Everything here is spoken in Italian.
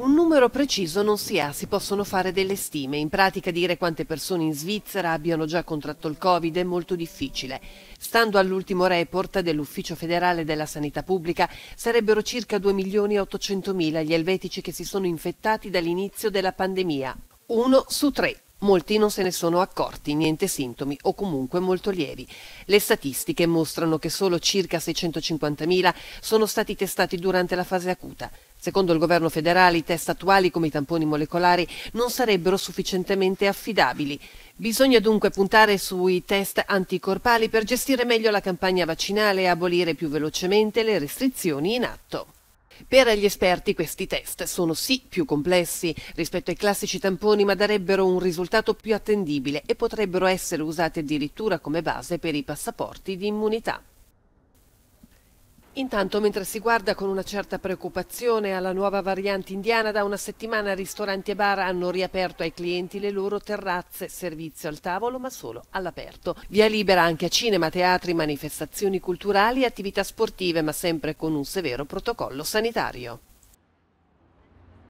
Un numero preciso non si ha, si possono fare delle stime. In pratica dire quante persone in Svizzera abbiano già contratto il Covid è molto difficile. Stando all'ultimo report dell'Ufficio federale della sanità pubblica, sarebbero circa 2 milioni e 800 mila gli elvetici che si sono infettati dall'inizio della pandemia. Uno su tre. Molti non se ne sono accorti, niente sintomi o comunque molto lievi. Le statistiche mostrano che solo circa 650.000 sono stati testati durante la fase acuta. Secondo il governo federale i test attuali come i tamponi molecolari non sarebbero sufficientemente affidabili. Bisogna dunque puntare sui test anticorpali per gestire meglio la campagna vaccinale e abolire più velocemente le restrizioni in atto. Per gli esperti questi test sono sì più complessi rispetto ai classici tamponi ma darebbero un risultato più attendibile e potrebbero essere usati addirittura come base per i passaporti di immunità. Intanto, mentre si guarda con una certa preoccupazione alla nuova variante indiana, da una settimana ristoranti e bar hanno riaperto ai clienti le loro terrazze, servizio al tavolo ma solo all'aperto. Via libera anche a cinema, teatri, manifestazioni culturali e attività sportive, ma sempre con un severo protocollo sanitario.